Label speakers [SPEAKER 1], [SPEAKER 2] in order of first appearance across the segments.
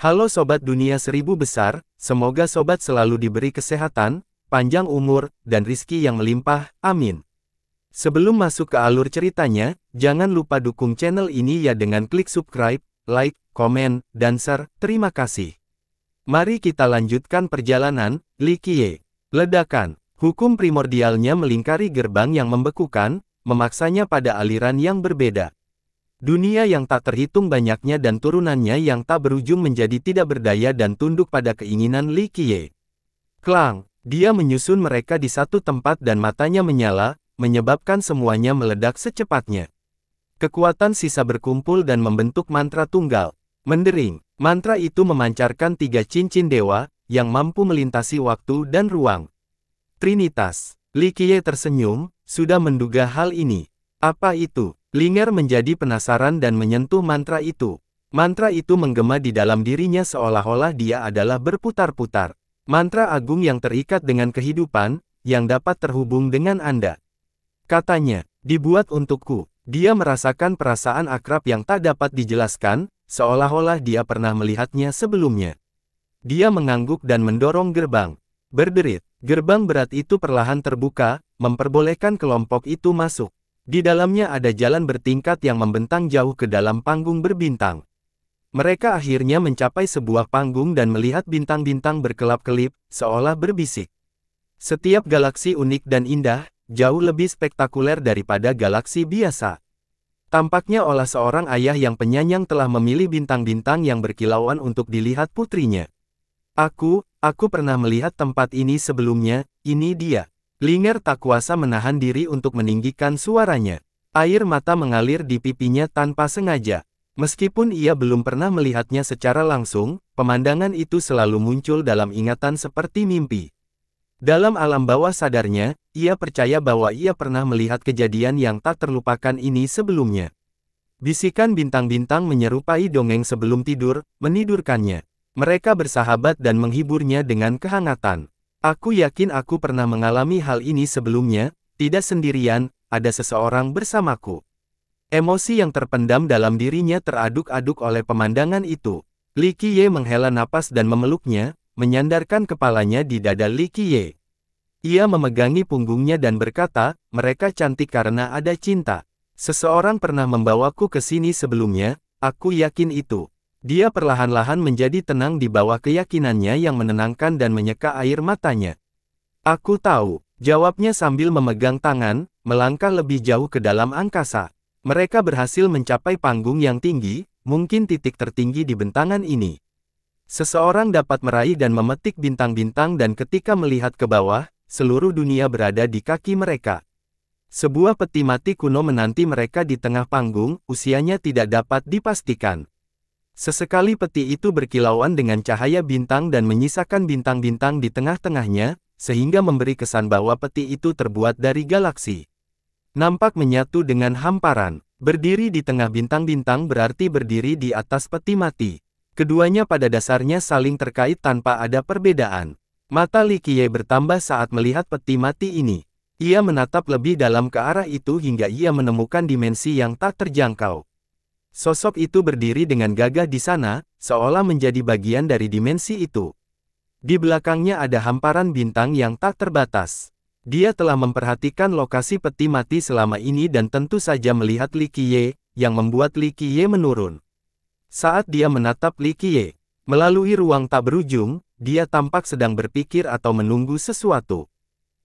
[SPEAKER 1] Halo Sobat Dunia Seribu Besar, semoga Sobat selalu diberi kesehatan, panjang umur, dan rizki yang melimpah, amin. Sebelum masuk ke alur ceritanya, jangan lupa dukung channel ini ya dengan klik subscribe, like, komen, dan share, terima kasih. Mari kita lanjutkan perjalanan, Likie. Ledakan, hukum primordialnya melingkari gerbang yang membekukan, memaksanya pada aliran yang berbeda. Dunia yang tak terhitung banyaknya dan turunannya yang tak berujung menjadi tidak berdaya dan tunduk pada keinginan Li Qiye. Klang, dia menyusun mereka di satu tempat dan matanya menyala, menyebabkan semuanya meledak secepatnya. Kekuatan sisa berkumpul dan membentuk mantra tunggal. Mendering, mantra itu memancarkan tiga cincin dewa, yang mampu melintasi waktu dan ruang. Trinitas, Li Qiye tersenyum, sudah menduga hal ini. Apa itu? Linger menjadi penasaran dan menyentuh mantra itu. Mantra itu menggema di dalam dirinya seolah-olah dia adalah berputar-putar. Mantra agung yang terikat dengan kehidupan, yang dapat terhubung dengan Anda. Katanya, dibuat untukku. Dia merasakan perasaan akrab yang tak dapat dijelaskan, seolah-olah dia pernah melihatnya sebelumnya. Dia mengangguk dan mendorong gerbang. Berderit, gerbang berat itu perlahan terbuka, memperbolehkan kelompok itu masuk. Di dalamnya ada jalan bertingkat yang membentang jauh ke dalam panggung berbintang. Mereka akhirnya mencapai sebuah panggung dan melihat bintang-bintang berkelap-kelip, seolah berbisik. Setiap galaksi unik dan indah, jauh lebih spektakuler daripada galaksi biasa. Tampaknya olah seorang ayah yang penyayang telah memilih bintang-bintang yang berkilauan untuk dilihat putrinya. Aku, aku pernah melihat tempat ini sebelumnya, ini dia. Linger tak kuasa menahan diri untuk meninggikan suaranya. Air mata mengalir di pipinya tanpa sengaja. Meskipun ia belum pernah melihatnya secara langsung, pemandangan itu selalu muncul dalam ingatan seperti mimpi. Dalam alam bawah sadarnya, ia percaya bahwa ia pernah melihat kejadian yang tak terlupakan ini sebelumnya. Bisikan bintang-bintang menyerupai dongeng sebelum tidur, menidurkannya. Mereka bersahabat dan menghiburnya dengan kehangatan. Aku yakin aku pernah mengalami hal ini sebelumnya, tidak sendirian, ada seseorang bersamaku. Emosi yang terpendam dalam dirinya teraduk-aduk oleh pemandangan itu. Li Qiye menghela napas dan memeluknya, menyandarkan kepalanya di dada Li Qiye. Ia memegangi punggungnya dan berkata, mereka cantik karena ada cinta. Seseorang pernah membawaku ke sini sebelumnya, aku yakin itu. Dia perlahan-lahan menjadi tenang di bawah keyakinannya yang menenangkan dan menyeka air matanya. Aku tahu, jawabnya sambil memegang tangan, melangkah lebih jauh ke dalam angkasa. Mereka berhasil mencapai panggung yang tinggi, mungkin titik tertinggi di bentangan ini. Seseorang dapat meraih dan memetik bintang-bintang dan ketika melihat ke bawah, seluruh dunia berada di kaki mereka. Sebuah peti mati kuno menanti mereka di tengah panggung, usianya tidak dapat dipastikan. Sesekali peti itu berkilauan dengan cahaya bintang dan menyisakan bintang-bintang di tengah-tengahnya, sehingga memberi kesan bahwa peti itu terbuat dari galaksi. Nampak menyatu dengan hamparan. Berdiri di tengah bintang-bintang berarti berdiri di atas peti mati. Keduanya pada dasarnya saling terkait tanpa ada perbedaan. Mata Li Qiye bertambah saat melihat peti mati ini. Ia menatap lebih dalam ke arah itu hingga ia menemukan dimensi yang tak terjangkau. Sosok itu berdiri dengan gagah di sana, seolah menjadi bagian dari dimensi itu. Di belakangnya ada hamparan bintang yang tak terbatas. Dia telah memperhatikan lokasi peti mati selama ini dan tentu saja melihat Li Qiye, yang membuat Li Qiye menurun. Saat dia menatap Li Qiye, melalui ruang tak berujung, dia tampak sedang berpikir atau menunggu sesuatu.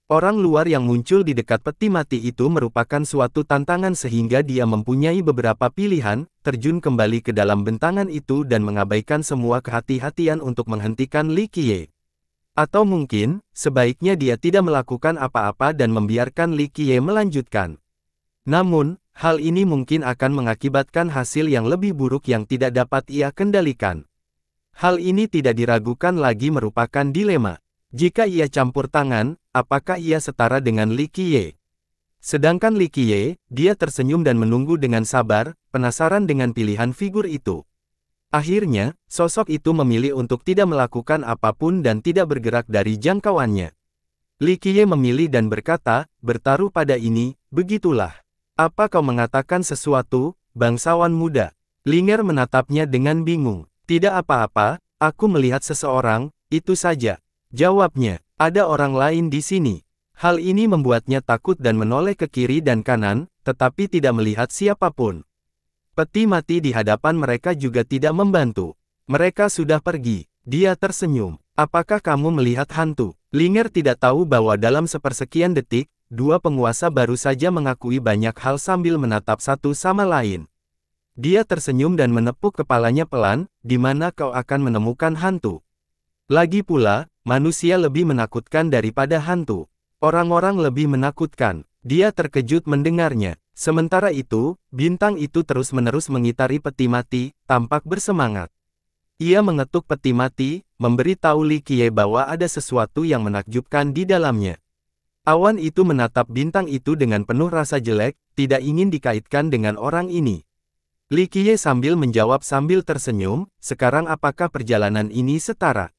[SPEAKER 1] Orang luar yang muncul di dekat peti mati itu merupakan suatu tantangan sehingga dia mempunyai beberapa pilihan, terjun kembali ke dalam bentangan itu dan mengabaikan semua kehati-hatian untuk menghentikan Li Qiye. Atau mungkin, sebaiknya dia tidak melakukan apa-apa dan membiarkan Li Qiye melanjutkan. Namun, hal ini mungkin akan mengakibatkan hasil yang lebih buruk yang tidak dapat ia kendalikan. Hal ini tidak diragukan lagi merupakan dilema. Jika ia campur tangan, apakah ia setara dengan Li Qiye? Sedangkan Li Qiye, dia tersenyum dan menunggu dengan sabar, penasaran dengan pilihan figur itu. Akhirnya, sosok itu memilih untuk tidak melakukan apapun dan tidak bergerak dari jangkauannya. Li Qiye memilih dan berkata, bertaruh pada ini, begitulah. Apa kau mengatakan sesuatu, bangsawan muda? Linger menatapnya dengan bingung. Tidak apa-apa, aku melihat seseorang, itu saja. Jawabnya, ada orang lain di sini. Hal ini membuatnya takut dan menoleh ke kiri dan kanan, tetapi tidak melihat siapapun. Peti mati di hadapan mereka juga tidak membantu. Mereka sudah pergi. Dia tersenyum. Apakah kamu melihat hantu? Linger tidak tahu bahwa dalam sepersekian detik, dua penguasa baru saja mengakui banyak hal sambil menatap satu sama lain. Dia tersenyum dan menepuk kepalanya pelan, di mana kau akan menemukan hantu. Lagi pula, manusia lebih menakutkan daripada hantu. Orang-orang lebih menakutkan. Dia terkejut mendengarnya. Sementara itu, bintang itu terus-menerus mengitari peti mati, tampak bersemangat. Ia mengetuk peti mati, memberi tahu Li Kie bahwa ada sesuatu yang menakjubkan di dalamnya. Awan itu menatap bintang itu dengan penuh rasa jelek, tidak ingin dikaitkan dengan orang ini. Li Kie sambil menjawab sambil tersenyum, sekarang apakah perjalanan ini setara?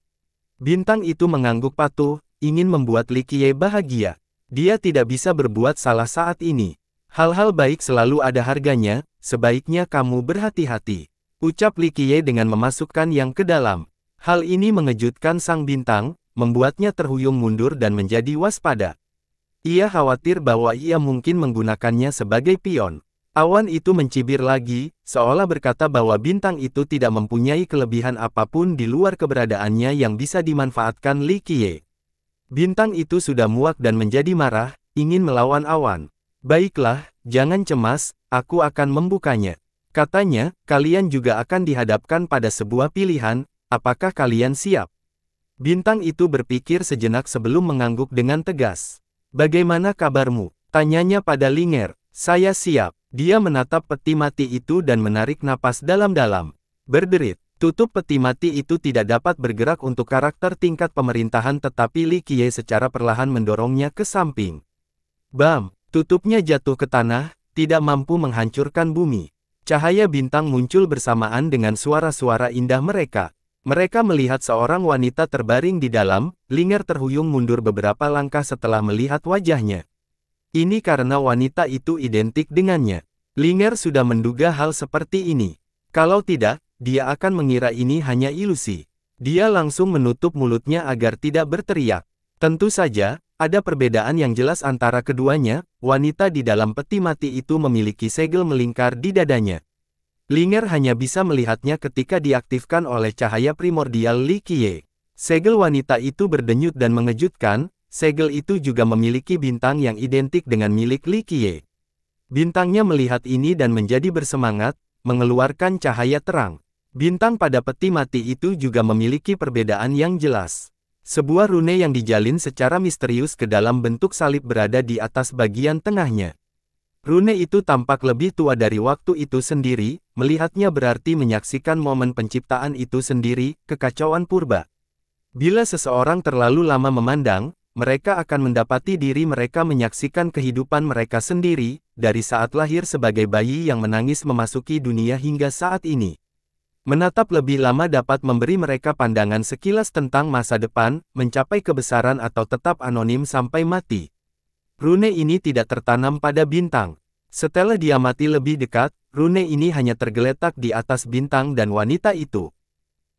[SPEAKER 1] Bintang itu mengangguk patuh, ingin membuat Likie bahagia. Dia tidak bisa berbuat salah saat ini. Hal-hal baik selalu ada harganya, sebaiknya kamu berhati-hati. Ucap Likie dengan memasukkan yang ke dalam. Hal ini mengejutkan sang bintang, membuatnya terhuyung mundur dan menjadi waspada. Ia khawatir bahwa ia mungkin menggunakannya sebagai pion. Awan itu mencibir lagi, seolah berkata bahwa bintang itu tidak mempunyai kelebihan apapun di luar keberadaannya yang bisa dimanfaatkan Li Qiye. Bintang itu sudah muak dan menjadi marah, ingin melawan awan. Baiklah, jangan cemas, aku akan membukanya. Katanya, kalian juga akan dihadapkan pada sebuah pilihan, apakah kalian siap? Bintang itu berpikir sejenak sebelum mengangguk dengan tegas. Bagaimana kabarmu? Tanyanya pada Linger. Saya siap. Dia menatap peti mati itu dan menarik napas dalam-dalam. Berderit, tutup peti mati itu tidak dapat bergerak untuk karakter tingkat pemerintahan tetapi Li Qiye secara perlahan mendorongnya ke samping. Bam, tutupnya jatuh ke tanah, tidak mampu menghancurkan bumi. Cahaya bintang muncul bersamaan dengan suara-suara indah mereka. Mereka melihat seorang wanita terbaring di dalam, Linger terhuyung mundur beberapa langkah setelah melihat wajahnya. Ini karena wanita itu identik dengannya. Linger sudah menduga hal seperti ini. Kalau tidak, dia akan mengira ini hanya ilusi. Dia langsung menutup mulutnya agar tidak berteriak. Tentu saja, ada perbedaan yang jelas antara keduanya, wanita di dalam peti mati itu memiliki segel melingkar di dadanya. Linger hanya bisa melihatnya ketika diaktifkan oleh cahaya primordial Li Qiye. Segel wanita itu berdenyut dan mengejutkan, Segel itu juga memiliki bintang yang identik dengan milik Li Qiye. Bintangnya melihat ini dan menjadi bersemangat, mengeluarkan cahaya terang. Bintang pada peti mati itu juga memiliki perbedaan yang jelas. Sebuah rune yang dijalin secara misterius ke dalam bentuk salib berada di atas bagian tengahnya. Rune itu tampak lebih tua dari waktu itu sendiri, melihatnya berarti menyaksikan momen penciptaan itu sendiri, kekacauan purba. Bila seseorang terlalu lama memandang, mereka akan mendapati diri mereka menyaksikan kehidupan mereka sendiri, dari saat lahir sebagai bayi yang menangis memasuki dunia hingga saat ini. Menatap lebih lama dapat memberi mereka pandangan sekilas tentang masa depan, mencapai kebesaran atau tetap anonim sampai mati. Rune ini tidak tertanam pada bintang. Setelah diamati lebih dekat, rune ini hanya tergeletak di atas bintang dan wanita itu.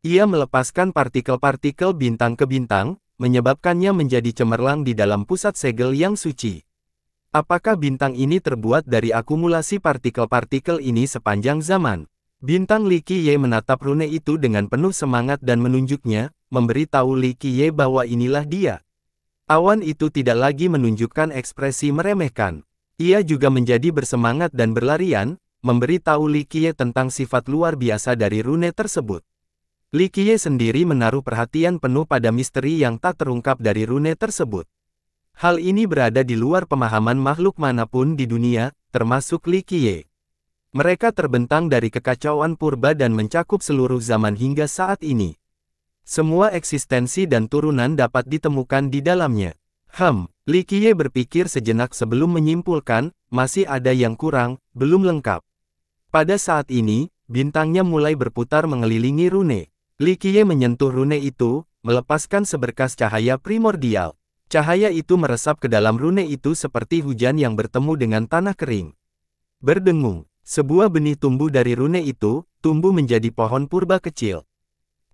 [SPEAKER 1] Ia melepaskan partikel-partikel bintang ke bintang, menyebabkannya menjadi cemerlang di dalam pusat segel yang suci. Apakah bintang ini terbuat dari akumulasi partikel-partikel ini sepanjang zaman? Bintang Li Qiye menatap rune itu dengan penuh semangat dan menunjuknya, memberitahu Li Qiye bahwa inilah dia. Awan itu tidak lagi menunjukkan ekspresi meremehkan. Ia juga menjadi bersemangat dan berlarian, memberitahu Li Qiye tentang sifat luar biasa dari rune tersebut. Li Qiye sendiri menaruh perhatian penuh pada misteri yang tak terungkap dari rune tersebut. Hal ini berada di luar pemahaman makhluk manapun di dunia, termasuk Li Qiye. Mereka terbentang dari kekacauan purba dan mencakup seluruh zaman hingga saat ini. Semua eksistensi dan turunan dapat ditemukan di dalamnya. Hem, Li Qiye berpikir sejenak sebelum menyimpulkan, masih ada yang kurang, belum lengkap. Pada saat ini, bintangnya mulai berputar mengelilingi rune. Likie menyentuh rune itu, melepaskan seberkas cahaya primordial. Cahaya itu meresap ke dalam rune itu seperti hujan yang bertemu dengan tanah kering. Berdengung, sebuah benih tumbuh dari rune itu, tumbuh menjadi pohon purba kecil.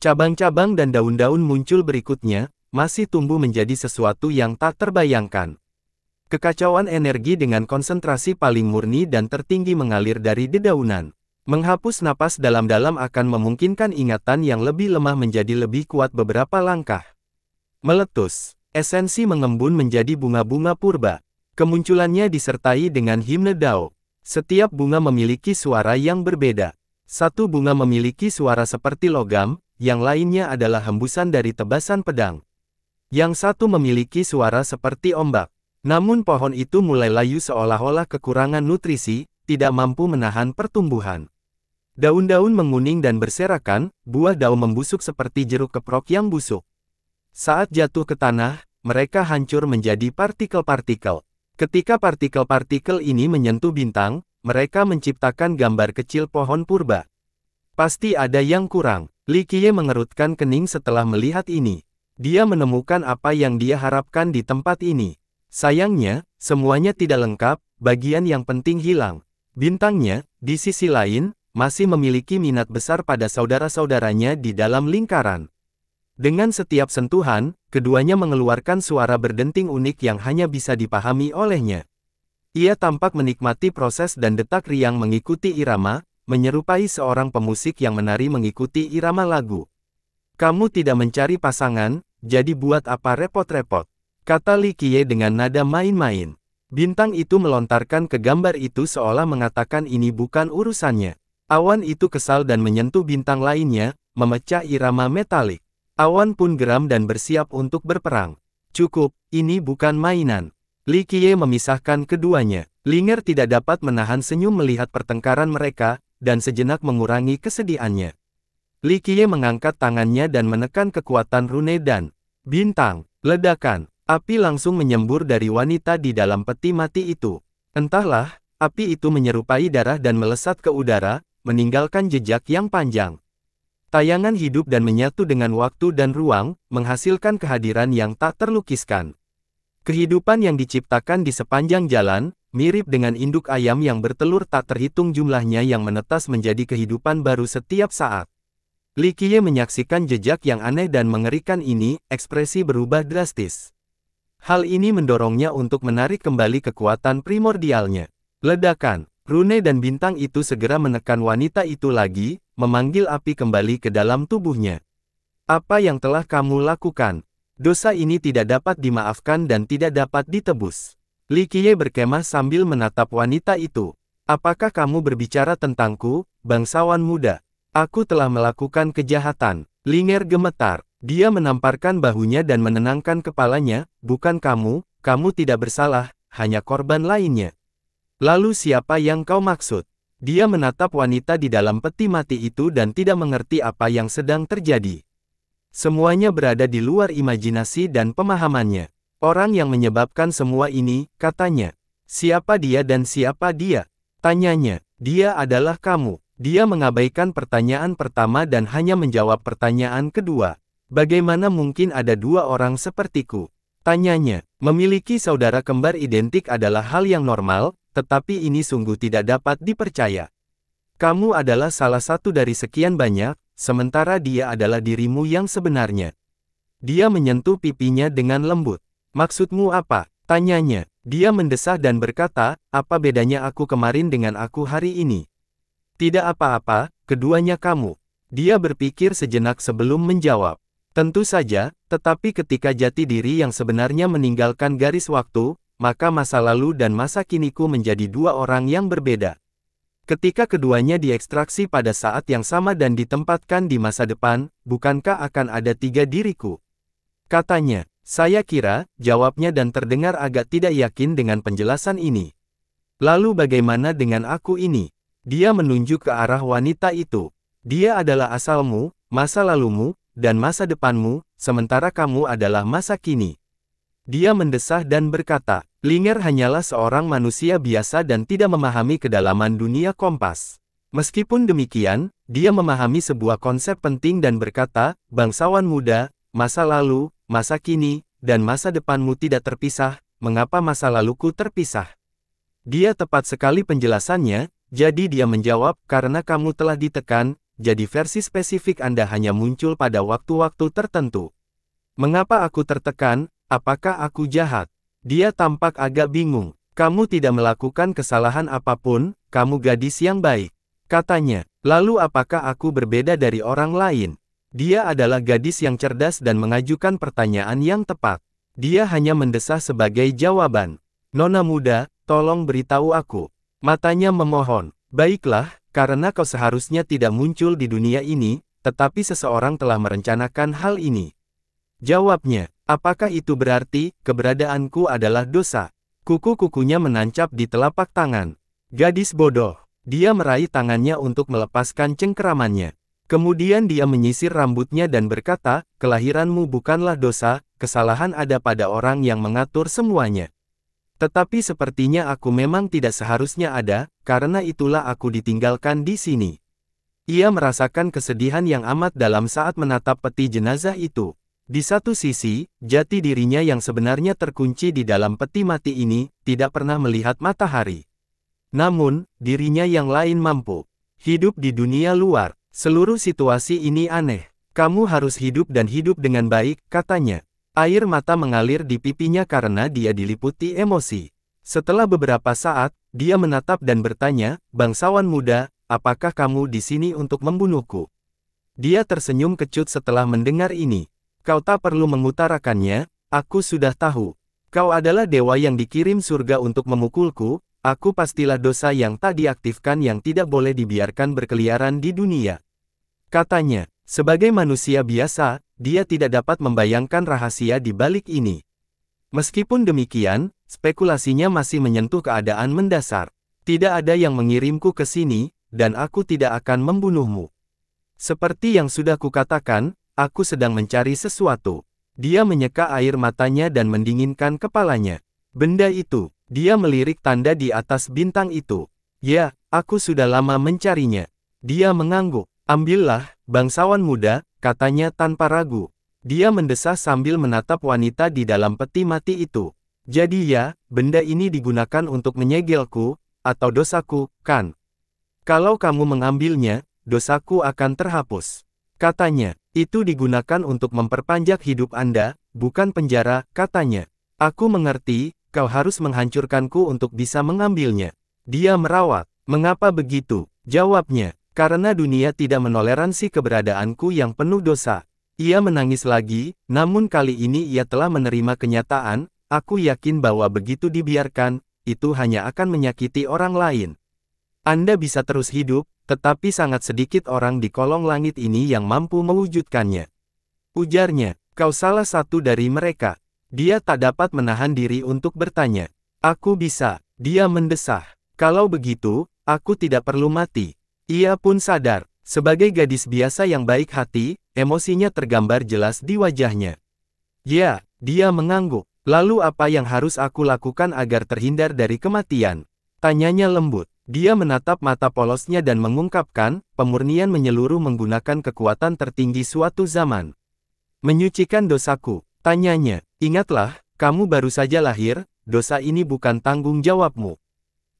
[SPEAKER 1] Cabang-cabang dan daun-daun muncul berikutnya, masih tumbuh menjadi sesuatu yang tak terbayangkan. Kekacauan energi dengan konsentrasi paling murni dan tertinggi mengalir dari dedaunan. Menghapus napas dalam-dalam akan memungkinkan ingatan yang lebih lemah menjadi lebih kuat beberapa langkah. Meletus, esensi mengembun menjadi bunga-bunga purba. Kemunculannya disertai dengan himne dao. Setiap bunga memiliki suara yang berbeda. Satu bunga memiliki suara seperti logam, yang lainnya adalah hembusan dari tebasan pedang. Yang satu memiliki suara seperti ombak. Namun pohon itu mulai layu seolah-olah kekurangan nutrisi, tidak mampu menahan pertumbuhan. Daun-daun menguning dan berserakan, buah daun membusuk seperti jeruk keprok yang busuk. Saat jatuh ke tanah, mereka hancur menjadi partikel-partikel. Ketika partikel-partikel ini menyentuh bintang, mereka menciptakan gambar kecil pohon purba. Pasti ada yang kurang. Likie mengerutkan kening setelah melihat ini. Dia menemukan apa yang dia harapkan di tempat ini. Sayangnya, semuanya tidak lengkap, bagian yang penting hilang. Bintangnya, di sisi lain, masih memiliki minat besar pada saudara-saudaranya di dalam lingkaran. Dengan setiap sentuhan, keduanya mengeluarkan suara berdenting unik yang hanya bisa dipahami olehnya. Ia tampak menikmati proses dan detak riang mengikuti irama, menyerupai seorang pemusik yang menari mengikuti irama lagu. Kamu tidak mencari pasangan, jadi buat apa repot-repot? Kata Li Qiye dengan nada main-main. Bintang itu melontarkan ke gambar itu seolah mengatakan ini bukan urusannya. Awan itu kesal dan menyentuh bintang lainnya, memecah irama metalik. Awan pun geram dan bersiap untuk berperang. Cukup, ini bukan mainan. Li Qiye memisahkan keduanya. Linger tidak dapat menahan senyum melihat pertengkaran mereka, dan sejenak mengurangi kesedihannya. Li Qiye mengangkat tangannya dan menekan kekuatan rune dan bintang, ledakan. Api langsung menyembur dari wanita di dalam peti mati itu. Entahlah, api itu menyerupai darah dan melesat ke udara, meninggalkan jejak yang panjang. Tayangan hidup dan menyatu dengan waktu dan ruang, menghasilkan kehadiran yang tak terlukiskan. Kehidupan yang diciptakan di sepanjang jalan, mirip dengan induk ayam yang bertelur tak terhitung jumlahnya yang menetas menjadi kehidupan baru setiap saat. Likie menyaksikan jejak yang aneh dan mengerikan ini, ekspresi berubah drastis. Hal ini mendorongnya untuk menarik kembali kekuatan primordialnya. Ledakan Rune dan bintang itu segera menekan wanita itu lagi, memanggil api kembali ke dalam tubuhnya. Apa yang telah kamu lakukan? Dosa ini tidak dapat dimaafkan dan tidak dapat ditebus. Likie berkemah sambil menatap wanita itu. Apakah kamu berbicara tentangku, bangsawan muda? Aku telah melakukan kejahatan. Linger gemetar. Dia menamparkan bahunya dan menenangkan kepalanya, bukan kamu, kamu tidak bersalah, hanya korban lainnya. Lalu siapa yang kau maksud? Dia menatap wanita di dalam peti mati itu dan tidak mengerti apa yang sedang terjadi. Semuanya berada di luar imajinasi dan pemahamannya. Orang yang menyebabkan semua ini, katanya. Siapa dia dan siapa dia? Tanyanya, dia adalah kamu. Dia mengabaikan pertanyaan pertama dan hanya menjawab pertanyaan kedua. Bagaimana mungkin ada dua orang sepertiku? Tanyanya, memiliki saudara kembar identik adalah hal yang normal, tetapi ini sungguh tidak dapat dipercaya. Kamu adalah salah satu dari sekian banyak, sementara dia adalah dirimu yang sebenarnya. Dia menyentuh pipinya dengan lembut. Maksudmu apa? Tanyanya. Dia mendesah dan berkata, apa bedanya aku kemarin dengan aku hari ini? Tidak apa-apa, keduanya kamu. Dia berpikir sejenak sebelum menjawab. Tentu saja, tetapi ketika jati diri yang sebenarnya meninggalkan garis waktu, maka masa lalu dan masa kiniku menjadi dua orang yang berbeda. Ketika keduanya diekstraksi pada saat yang sama dan ditempatkan di masa depan, bukankah akan ada tiga diriku? Katanya, saya kira, jawabnya dan terdengar agak tidak yakin dengan penjelasan ini. Lalu bagaimana dengan aku ini? Dia menunjuk ke arah wanita itu. Dia adalah asalmu, masa lalumu, dan masa depanmu, sementara kamu adalah masa kini. Dia mendesah dan berkata, Linger hanyalah seorang manusia biasa dan tidak memahami kedalaman dunia kompas. Meskipun demikian, dia memahami sebuah konsep penting dan berkata, bangsawan muda, masa lalu, masa kini, dan masa depanmu tidak terpisah, mengapa masa laluku terpisah? Dia tepat sekali penjelasannya, jadi dia menjawab, karena kamu telah ditekan, jadi versi spesifik Anda hanya muncul pada waktu-waktu tertentu. Mengapa aku tertekan, Apakah aku jahat? Dia tampak agak bingung. Kamu tidak melakukan kesalahan apapun, kamu gadis yang baik. Katanya, lalu apakah aku berbeda dari orang lain? Dia adalah gadis yang cerdas dan mengajukan pertanyaan yang tepat. Dia hanya mendesah sebagai jawaban. Nona muda, tolong beritahu aku. Matanya memohon. Baiklah, karena kau seharusnya tidak muncul di dunia ini, tetapi seseorang telah merencanakan hal ini. Jawabnya, Apakah itu berarti, keberadaanku adalah dosa? Kuku-kukunya menancap di telapak tangan. Gadis bodoh. Dia meraih tangannya untuk melepaskan cengkeramannya. Kemudian dia menyisir rambutnya dan berkata, kelahiranmu bukanlah dosa, kesalahan ada pada orang yang mengatur semuanya. Tetapi sepertinya aku memang tidak seharusnya ada, karena itulah aku ditinggalkan di sini. Ia merasakan kesedihan yang amat dalam saat menatap peti jenazah itu. Di satu sisi, jati dirinya yang sebenarnya terkunci di dalam peti mati ini, tidak pernah melihat matahari. Namun, dirinya yang lain mampu. Hidup di dunia luar, seluruh situasi ini aneh. Kamu harus hidup dan hidup dengan baik, katanya. Air mata mengalir di pipinya karena dia diliputi emosi. Setelah beberapa saat, dia menatap dan bertanya, Bangsawan muda, apakah kamu di sini untuk membunuhku? Dia tersenyum kecut setelah mendengar ini. Kau tak perlu mengutarakannya, aku sudah tahu. Kau adalah dewa yang dikirim surga untuk memukulku, aku pastilah dosa yang tak diaktifkan yang tidak boleh dibiarkan berkeliaran di dunia. Katanya, sebagai manusia biasa, dia tidak dapat membayangkan rahasia di balik ini. Meskipun demikian, spekulasinya masih menyentuh keadaan mendasar. Tidak ada yang mengirimku ke sini, dan aku tidak akan membunuhmu. Seperti yang sudah kukatakan, Aku sedang mencari sesuatu. Dia menyeka air matanya dan mendinginkan kepalanya. Benda itu, dia melirik tanda di atas bintang itu. Ya, aku sudah lama mencarinya. Dia mengangguk. Ambillah, bangsawan muda, katanya tanpa ragu. Dia mendesah sambil menatap wanita di dalam peti mati itu. Jadi ya, benda ini digunakan untuk menyegelku, atau dosaku, kan? Kalau kamu mengambilnya, dosaku akan terhapus. Katanya, itu digunakan untuk memperpanjang hidup Anda, bukan penjara, katanya. Aku mengerti, kau harus menghancurkanku untuk bisa mengambilnya. Dia merawat. Mengapa begitu? Jawabnya, karena dunia tidak menoleransi keberadaanku yang penuh dosa. Ia menangis lagi, namun kali ini ia telah menerima kenyataan, aku yakin bahwa begitu dibiarkan, itu hanya akan menyakiti orang lain. Anda bisa terus hidup, tetapi sangat sedikit orang di kolong langit ini yang mampu mewujudkannya. Ujarnya, kau salah satu dari mereka. Dia tak dapat menahan diri untuk bertanya. Aku bisa, dia mendesah. Kalau begitu, aku tidak perlu mati. Ia pun sadar, sebagai gadis biasa yang baik hati, emosinya tergambar jelas di wajahnya. Ya, dia mengangguk. Lalu apa yang harus aku lakukan agar terhindar dari kematian? Tanyanya lembut. Dia menatap mata polosnya dan mengungkapkan, pemurnian menyeluruh menggunakan kekuatan tertinggi suatu zaman. Menyucikan dosaku, tanyanya. Ingatlah, kamu baru saja lahir, dosa ini bukan tanggung jawabmu.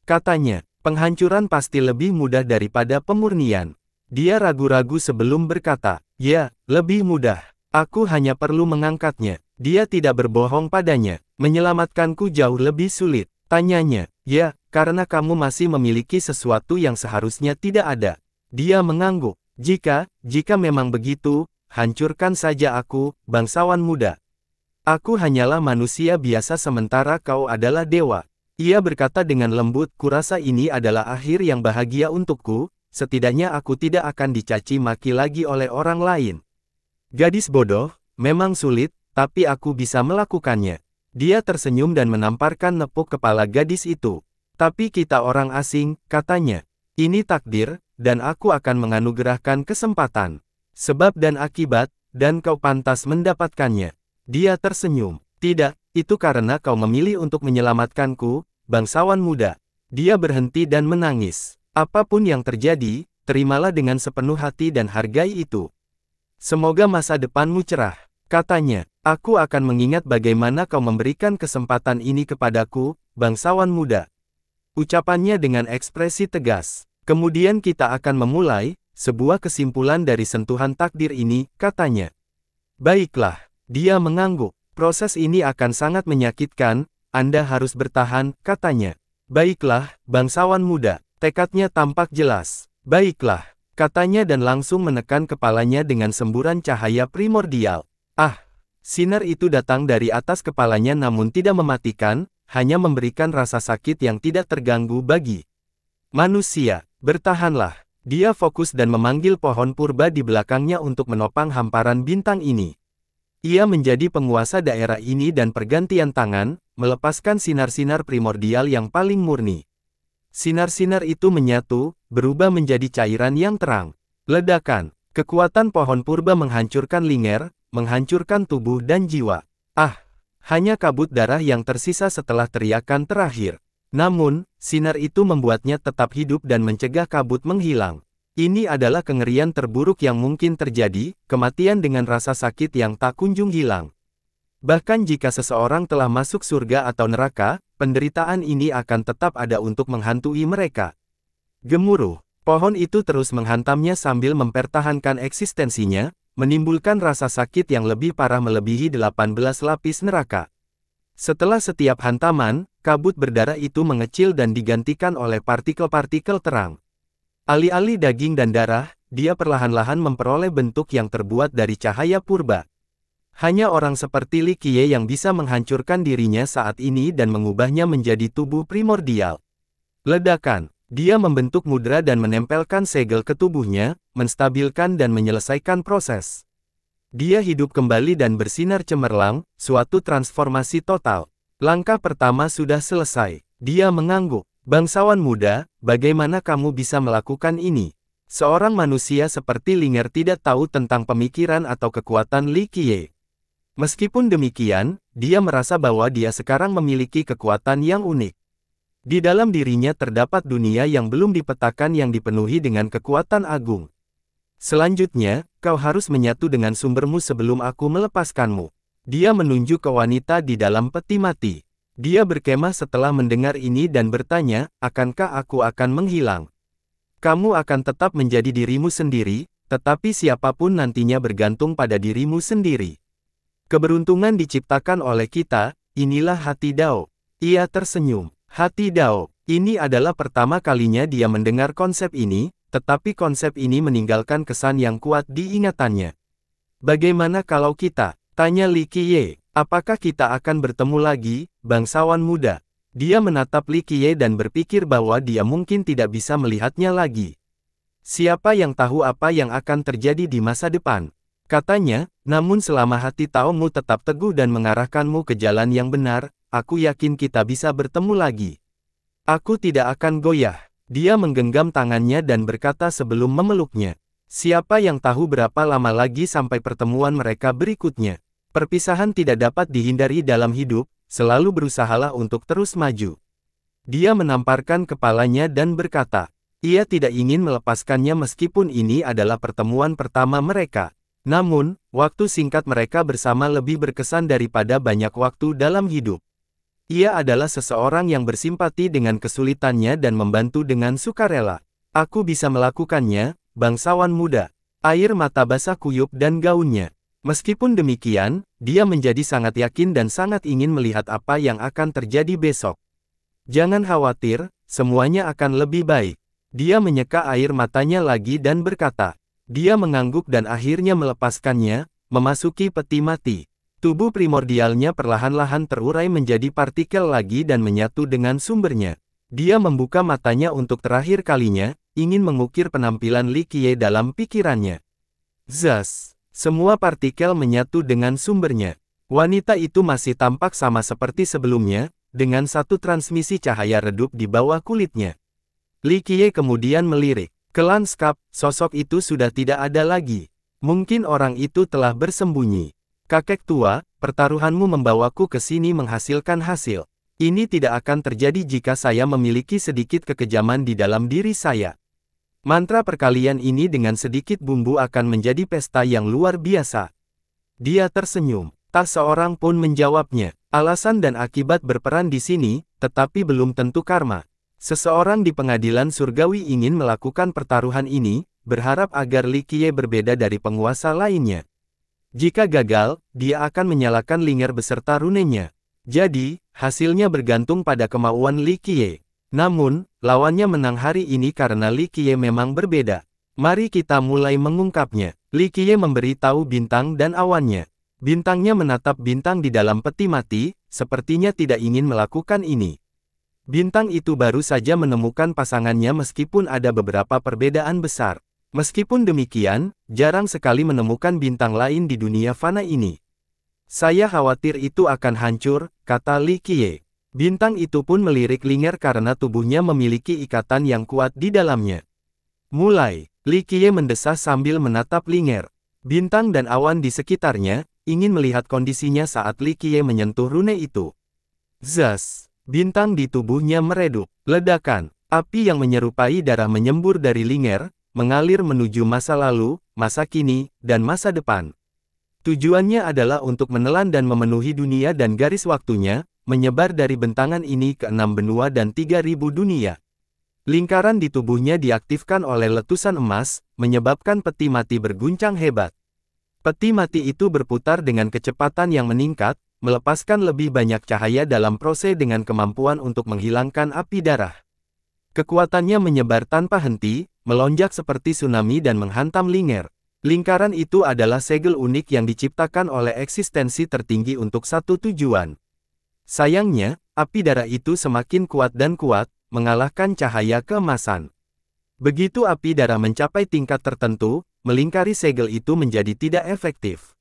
[SPEAKER 1] Katanya, penghancuran pasti lebih mudah daripada pemurnian. Dia ragu-ragu sebelum berkata, ya, lebih mudah. Aku hanya perlu mengangkatnya. Dia tidak berbohong padanya, menyelamatkanku jauh lebih sulit. Tanyanya, ya, karena kamu masih memiliki sesuatu yang seharusnya tidak ada. Dia mengangguk. Jika, jika memang begitu, hancurkan saja aku, bangsawan muda. Aku hanyalah manusia biasa sementara kau adalah dewa. Ia berkata dengan lembut, kurasa ini adalah akhir yang bahagia untukku, setidaknya aku tidak akan dicaci maki lagi oleh orang lain. Gadis bodoh, memang sulit, tapi aku bisa melakukannya. Dia tersenyum dan menamparkan nepuk kepala gadis itu. Tapi kita orang asing, katanya. Ini takdir, dan aku akan menganugerahkan kesempatan. Sebab dan akibat, dan kau pantas mendapatkannya. Dia tersenyum. Tidak, itu karena kau memilih untuk menyelamatkanku, bangsawan muda. Dia berhenti dan menangis. Apapun yang terjadi, terimalah dengan sepenuh hati dan hargai itu. Semoga masa depanmu cerah, katanya. Aku akan mengingat bagaimana kau memberikan kesempatan ini kepadaku, bangsawan muda. Ucapannya dengan ekspresi tegas. Kemudian kita akan memulai, sebuah kesimpulan dari sentuhan takdir ini, katanya. Baiklah, dia mengangguk. Proses ini akan sangat menyakitkan, Anda harus bertahan, katanya. Baiklah, bangsawan muda. Tekadnya tampak jelas. Baiklah, katanya dan langsung menekan kepalanya dengan semburan cahaya primordial. Ah, Sinar itu datang dari atas kepalanya namun tidak mematikan, hanya memberikan rasa sakit yang tidak terganggu bagi manusia. Bertahanlah. Dia fokus dan memanggil pohon purba di belakangnya untuk menopang hamparan bintang ini. Ia menjadi penguasa daerah ini dan pergantian tangan, melepaskan sinar-sinar primordial yang paling murni. Sinar-sinar itu menyatu, berubah menjadi cairan yang terang. Ledakan, kekuatan pohon purba menghancurkan Linger, menghancurkan tubuh dan jiwa. Ah, hanya kabut darah yang tersisa setelah teriakan terakhir. Namun, sinar itu membuatnya tetap hidup dan mencegah kabut menghilang. Ini adalah kengerian terburuk yang mungkin terjadi, kematian dengan rasa sakit yang tak kunjung hilang. Bahkan jika seseorang telah masuk surga atau neraka, penderitaan ini akan tetap ada untuk menghantui mereka. Gemuruh, pohon itu terus menghantamnya sambil mempertahankan eksistensinya, menimbulkan rasa sakit yang lebih parah melebihi 18 lapis neraka. Setelah setiap hantaman, kabut berdarah itu mengecil dan digantikan oleh partikel-partikel terang. Alih-alih daging dan darah, dia perlahan-lahan memperoleh bentuk yang terbuat dari cahaya purba. Hanya orang seperti Li Qiye yang bisa menghancurkan dirinya saat ini dan mengubahnya menjadi tubuh primordial. Ledakan dia membentuk mudra dan menempelkan segel ke tubuhnya, menstabilkan dan menyelesaikan proses. Dia hidup kembali dan bersinar cemerlang, suatu transformasi total. Langkah pertama sudah selesai. Dia mengangguk. Bangsawan muda, bagaimana kamu bisa melakukan ini? Seorang manusia seperti Linger tidak tahu tentang pemikiran atau kekuatan Li Qiye. Meskipun demikian, dia merasa bahwa dia sekarang memiliki kekuatan yang unik. Di dalam dirinya terdapat dunia yang belum dipetakan yang dipenuhi dengan kekuatan agung. Selanjutnya, kau harus menyatu dengan sumbermu sebelum aku melepaskanmu. Dia menunjuk ke wanita di dalam peti mati. Dia berkemah setelah mendengar ini dan bertanya, akankah aku akan menghilang? Kamu akan tetap menjadi dirimu sendiri, tetapi siapapun nantinya bergantung pada dirimu sendiri. Keberuntungan diciptakan oleh kita, inilah hati Dao. Ia tersenyum. Hati Dao, ini adalah pertama kalinya dia mendengar konsep ini, tetapi konsep ini meninggalkan kesan yang kuat di ingatannya. Bagaimana kalau kita, tanya Li Qiye, apakah kita akan bertemu lagi, bangsawan muda? Dia menatap Li Qiye dan berpikir bahwa dia mungkin tidak bisa melihatnya lagi. Siapa yang tahu apa yang akan terjadi di masa depan? Katanya, namun selama hati Taumu tetap teguh dan mengarahkanmu ke jalan yang benar, aku yakin kita bisa bertemu lagi. Aku tidak akan goyah. Dia menggenggam tangannya dan berkata sebelum memeluknya. Siapa yang tahu berapa lama lagi sampai pertemuan mereka berikutnya. Perpisahan tidak dapat dihindari dalam hidup, selalu berusahalah untuk terus maju. Dia menamparkan kepalanya dan berkata, ia tidak ingin melepaskannya meskipun ini adalah pertemuan pertama mereka. Namun, waktu singkat mereka bersama lebih berkesan daripada banyak waktu dalam hidup. Ia adalah seseorang yang bersimpati dengan kesulitannya dan membantu dengan sukarela. Aku bisa melakukannya, bangsawan muda. Air mata basah kuyup dan gaunnya. Meskipun demikian, dia menjadi sangat yakin dan sangat ingin melihat apa yang akan terjadi besok. Jangan khawatir, semuanya akan lebih baik. Dia menyeka air matanya lagi dan berkata, dia mengangguk dan akhirnya melepaskannya, memasuki peti mati. Tubuh primordialnya perlahan-lahan terurai menjadi partikel lagi dan menyatu dengan sumbernya. Dia membuka matanya untuk terakhir kalinya, ingin mengukir penampilan Li Qiye dalam pikirannya. Zas, semua partikel menyatu dengan sumbernya. Wanita itu masih tampak sama seperti sebelumnya, dengan satu transmisi cahaya redup di bawah kulitnya. Li Qiye kemudian melirik. Ke lanskap, sosok itu sudah tidak ada lagi. Mungkin orang itu telah bersembunyi. Kakek tua, pertaruhanmu membawaku ke sini menghasilkan hasil. Ini tidak akan terjadi jika saya memiliki sedikit kekejaman di dalam diri saya. Mantra perkalian ini dengan sedikit bumbu akan menjadi pesta yang luar biasa. Dia tersenyum. Tak seorang pun menjawabnya. Alasan dan akibat berperan di sini, tetapi belum tentu karma. Seseorang di pengadilan surgawi ingin melakukan pertaruhan ini, berharap agar Likie berbeda dari penguasa lainnya. Jika gagal, dia akan menyalakan linger beserta runenya. Jadi, hasilnya bergantung pada kemauan Li Qiye. Namun, lawannya menang hari ini karena Li Qiye memang berbeda. Mari kita mulai mengungkapnya. Li Qiye memberi tahu bintang dan awannya. Bintangnya menatap bintang di dalam peti mati, sepertinya tidak ingin melakukan ini. Bintang itu baru saja menemukan pasangannya meskipun ada beberapa perbedaan besar. Meskipun demikian, jarang sekali menemukan bintang lain di dunia fana ini. Saya khawatir itu akan hancur, kata Li Qiye. Bintang itu pun melirik Linger karena tubuhnya memiliki ikatan yang kuat di dalamnya. Mulai, Li Qiye mendesah sambil menatap Linger. Bintang dan awan di sekitarnya, ingin melihat kondisinya saat Li Qiye menyentuh rune itu. Zas, bintang di tubuhnya meredup, ledakan, api yang menyerupai darah menyembur dari Linger, mengalir menuju masa lalu, masa kini, dan masa depan. Tujuannya adalah untuk menelan dan memenuhi dunia dan garis waktunya, menyebar dari bentangan ini ke enam benua dan tiga ribu dunia. Lingkaran di tubuhnya diaktifkan oleh letusan emas, menyebabkan peti mati berguncang hebat. Peti mati itu berputar dengan kecepatan yang meningkat, melepaskan lebih banyak cahaya dalam proses dengan kemampuan untuk menghilangkan api darah. Kekuatannya menyebar tanpa henti, melonjak seperti tsunami dan menghantam Linger. Lingkaran itu adalah segel unik yang diciptakan oleh eksistensi tertinggi untuk satu tujuan. Sayangnya, api darah itu semakin kuat dan kuat, mengalahkan cahaya keemasan. Begitu api darah mencapai tingkat tertentu, melingkari segel itu menjadi tidak efektif.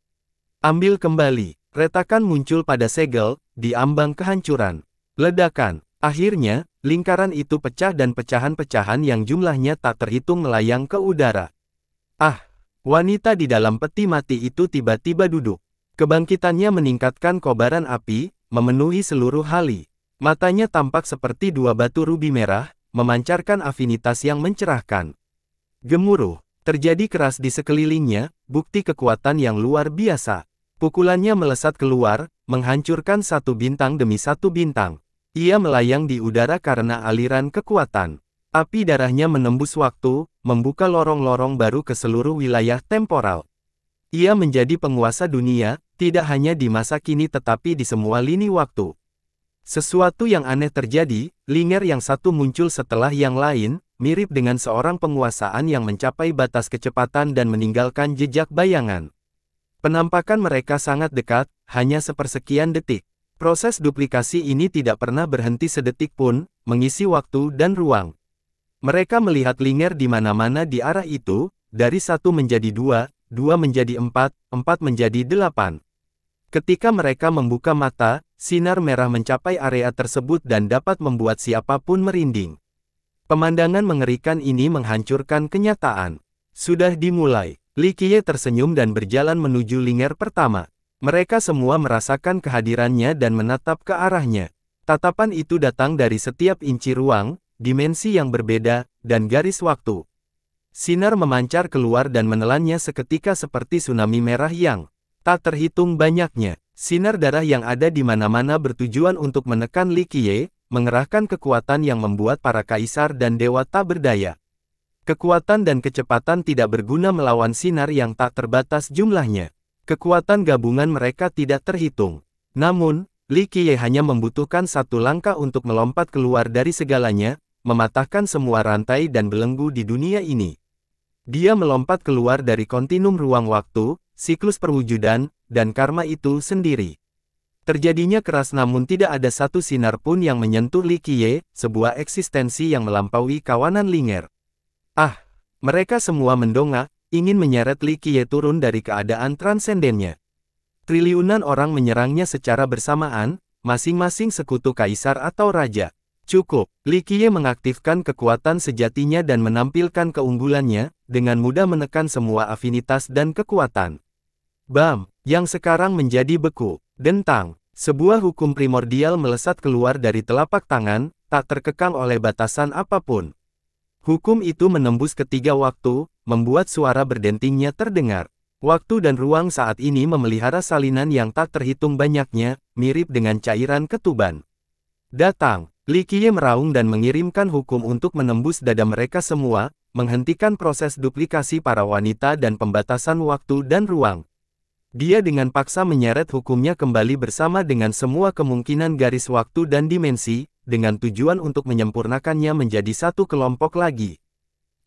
[SPEAKER 1] Ambil kembali, retakan muncul pada segel, diambang kehancuran. Ledakan, akhirnya, Lingkaran itu pecah dan pecahan-pecahan yang jumlahnya tak terhitung melayang ke udara. Ah, wanita di dalam peti mati itu tiba-tiba duduk. Kebangkitannya meningkatkan kobaran api, memenuhi seluruh hali. Matanya tampak seperti dua batu rubi merah, memancarkan afinitas yang mencerahkan. Gemuruh, terjadi keras di sekelilingnya, bukti kekuatan yang luar biasa. Pukulannya melesat keluar, menghancurkan satu bintang demi satu bintang. Ia melayang di udara karena aliran kekuatan. Api darahnya menembus waktu, membuka lorong-lorong baru ke seluruh wilayah temporal. Ia menjadi penguasa dunia, tidak hanya di masa kini tetapi di semua lini waktu. Sesuatu yang aneh terjadi, Linger yang satu muncul setelah yang lain, mirip dengan seorang penguasaan yang mencapai batas kecepatan dan meninggalkan jejak bayangan. Penampakan mereka sangat dekat, hanya sepersekian detik. Proses duplikasi ini tidak pernah berhenti sedetik pun, mengisi waktu dan ruang. Mereka melihat Linger di mana-mana di arah itu, dari satu menjadi dua, dua menjadi empat, empat menjadi delapan. Ketika mereka membuka mata, sinar merah mencapai area tersebut dan dapat membuat siapapun merinding. Pemandangan mengerikan ini menghancurkan kenyataan. Sudah dimulai, Likie tersenyum dan berjalan menuju Linger pertama. Mereka semua merasakan kehadirannya dan menatap ke arahnya. Tatapan itu datang dari setiap inci ruang, dimensi yang berbeda, dan garis waktu. Sinar memancar keluar dan menelannya seketika seperti tsunami merah yang tak terhitung banyaknya. Sinar darah yang ada di mana-mana bertujuan untuk menekan Likie, mengerahkan kekuatan yang membuat para kaisar dan dewa tak berdaya. Kekuatan dan kecepatan tidak berguna melawan sinar yang tak terbatas jumlahnya. Kekuatan gabungan mereka tidak terhitung. Namun, Li Qiye hanya membutuhkan satu langkah untuk melompat keluar dari segalanya, mematahkan semua rantai dan belenggu di dunia ini. Dia melompat keluar dari kontinum ruang waktu, siklus perwujudan, dan karma itu sendiri. Terjadinya keras namun tidak ada satu sinar pun yang menyentuh Li Qiye, sebuah eksistensi yang melampaui kawanan Linger. Ah, mereka semua mendongak, ingin menyeret Li Qiye turun dari keadaan transendennya. Triliunan orang menyerangnya secara bersamaan, masing-masing sekutu kaisar atau raja. Cukup, Li Qiye mengaktifkan kekuatan sejatinya dan menampilkan keunggulannya, dengan mudah menekan semua afinitas dan kekuatan. Bam, yang sekarang menjadi beku, dentang, sebuah hukum primordial melesat keluar dari telapak tangan, tak terkekang oleh batasan apapun. Hukum itu menembus ketiga waktu, membuat suara berdentingnya terdengar. Waktu dan ruang saat ini memelihara salinan yang tak terhitung banyaknya, mirip dengan cairan ketuban. Datang, Likie meraung dan mengirimkan hukum untuk menembus dada mereka semua, menghentikan proses duplikasi para wanita dan pembatasan waktu dan ruang. Dia dengan paksa menyeret hukumnya kembali bersama dengan semua kemungkinan garis waktu dan dimensi, dengan tujuan untuk menyempurnakannya menjadi satu kelompok lagi.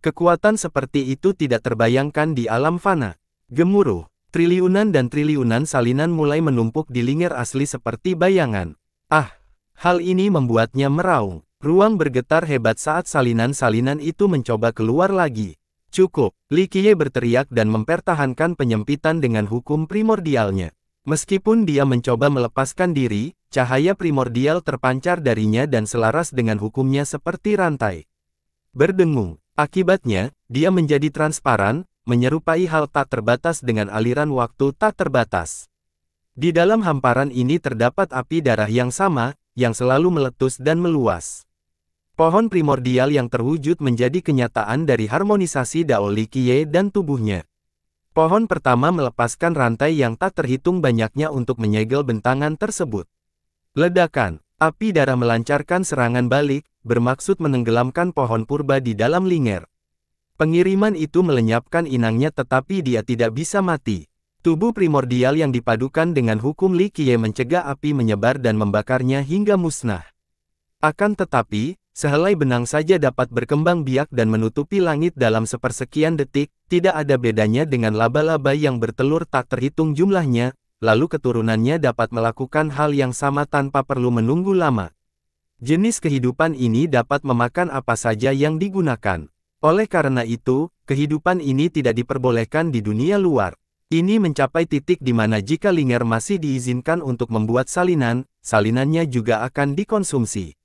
[SPEAKER 1] Kekuatan seperti itu tidak terbayangkan di alam fana. Gemuruh, triliunan dan triliunan salinan mulai menumpuk di lingir asli seperti bayangan. Ah, hal ini membuatnya meraung. Ruang bergetar hebat saat salinan-salinan itu mencoba keluar lagi. Cukup, Likie berteriak dan mempertahankan penyempitan dengan hukum primordialnya. Meskipun dia mencoba melepaskan diri, cahaya primordial terpancar darinya dan selaras dengan hukumnya seperti rantai. Berdengung, akibatnya, dia menjadi transparan, menyerupai hal tak terbatas dengan aliran waktu tak terbatas. Di dalam hamparan ini terdapat api darah yang sama, yang selalu meletus dan meluas. Pohon primordial yang terwujud menjadi kenyataan dari harmonisasi Dao Likie dan tubuhnya. Pohon pertama melepaskan rantai yang tak terhitung banyaknya untuk menyegel bentangan tersebut. Ledakan, api darah melancarkan serangan balik, bermaksud menenggelamkan pohon purba di dalam linger. Pengiriman itu melenyapkan inangnya tetapi dia tidak bisa mati. Tubuh primordial yang dipadukan dengan hukum Li mencegah api menyebar dan membakarnya hingga musnah. Akan tetapi, Sehelai benang saja dapat berkembang biak dan menutupi langit dalam sepersekian detik, tidak ada bedanya dengan laba-laba yang bertelur tak terhitung jumlahnya, lalu keturunannya dapat melakukan hal yang sama tanpa perlu menunggu lama. Jenis kehidupan ini dapat memakan apa saja yang digunakan. Oleh karena itu, kehidupan ini tidak diperbolehkan di dunia luar. Ini mencapai titik di mana jika linger masih diizinkan untuk membuat salinan, salinannya juga akan dikonsumsi.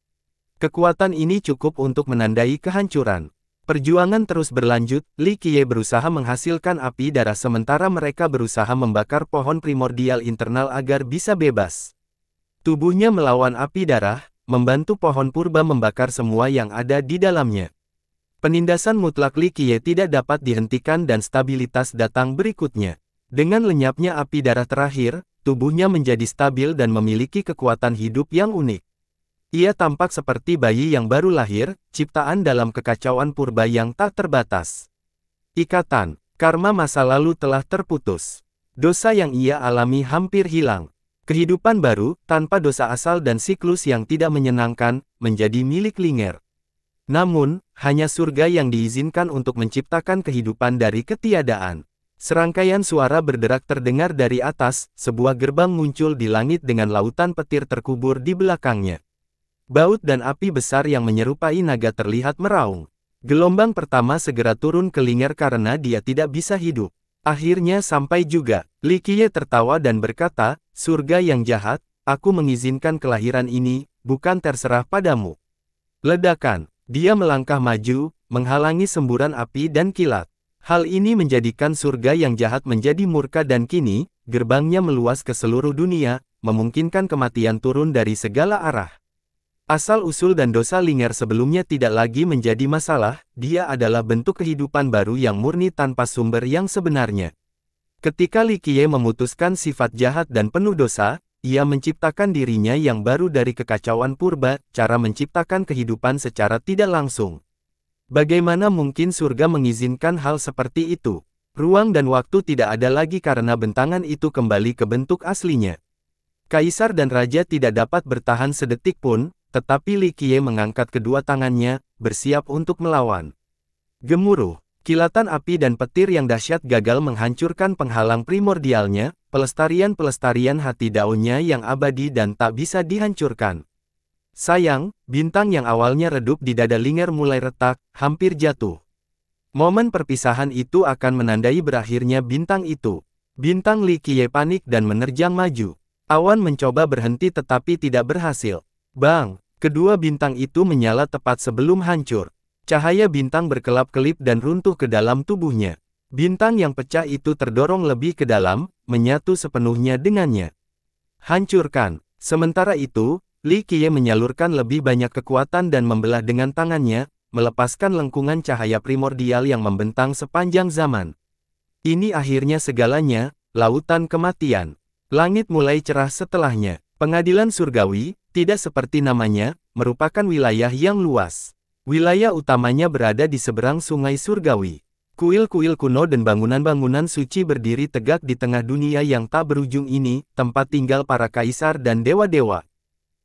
[SPEAKER 1] Kekuatan ini cukup untuk menandai kehancuran. Perjuangan terus berlanjut, Li Qiye berusaha menghasilkan api darah sementara mereka berusaha membakar pohon primordial internal agar bisa bebas. Tubuhnya melawan api darah, membantu pohon purba membakar semua yang ada di dalamnya. Penindasan mutlak Li Qiye tidak dapat dihentikan dan stabilitas datang berikutnya. Dengan lenyapnya api darah terakhir, tubuhnya menjadi stabil dan memiliki kekuatan hidup yang unik. Ia tampak seperti bayi yang baru lahir, ciptaan dalam kekacauan purba yang tak terbatas. Ikatan, karma masa lalu telah terputus. Dosa yang ia alami hampir hilang. Kehidupan baru, tanpa dosa asal dan siklus yang tidak menyenangkan, menjadi milik Linger. Namun, hanya surga yang diizinkan untuk menciptakan kehidupan dari ketiadaan. Serangkaian suara berderak terdengar dari atas, sebuah gerbang muncul di langit dengan lautan petir terkubur di belakangnya. Baut dan api besar yang menyerupai naga terlihat meraung. Gelombang pertama segera turun ke lingar karena dia tidak bisa hidup. Akhirnya sampai juga, Likie tertawa dan berkata, surga yang jahat, aku mengizinkan kelahiran ini, bukan terserah padamu. Ledakan, dia melangkah maju, menghalangi semburan api dan kilat. Hal ini menjadikan surga yang jahat menjadi murka dan kini, gerbangnya meluas ke seluruh dunia, memungkinkan kematian turun dari segala arah. Asal-usul dan dosa Linger sebelumnya tidak lagi menjadi masalah, dia adalah bentuk kehidupan baru yang murni tanpa sumber yang sebenarnya. Ketika Li Likie memutuskan sifat jahat dan penuh dosa, ia menciptakan dirinya yang baru dari kekacauan purba, cara menciptakan kehidupan secara tidak langsung. Bagaimana mungkin surga mengizinkan hal seperti itu? Ruang dan waktu tidak ada lagi karena bentangan itu kembali ke bentuk aslinya. Kaisar dan raja tidak dapat bertahan sedetik pun, tetapi Li Qiye mengangkat kedua tangannya, bersiap untuk melawan. Gemuruh, kilatan api dan petir yang dahsyat gagal menghancurkan penghalang primordialnya, pelestarian-pelestarian hati daunnya yang abadi dan tak bisa dihancurkan. Sayang, bintang yang awalnya redup di dada Linger mulai retak, hampir jatuh. Momen perpisahan itu akan menandai berakhirnya bintang itu. Bintang Li Qiye panik dan menerjang maju. Awan mencoba berhenti tetapi tidak berhasil. Bang! Kedua bintang itu menyala tepat sebelum hancur. Cahaya bintang berkelap-kelip dan runtuh ke dalam tubuhnya. Bintang yang pecah itu terdorong lebih ke dalam, menyatu sepenuhnya dengannya. Hancurkan. Sementara itu, Li Qiye menyalurkan lebih banyak kekuatan dan membelah dengan tangannya, melepaskan lengkungan cahaya primordial yang membentang sepanjang zaman. Ini akhirnya segalanya, lautan kematian. Langit mulai cerah setelahnya. Pengadilan surgawi, tidak seperti namanya, merupakan wilayah yang luas. Wilayah utamanya berada di seberang sungai Surgawi. Kuil-kuil kuno dan bangunan-bangunan suci berdiri tegak di tengah dunia yang tak berujung ini, tempat tinggal para kaisar dan dewa-dewa.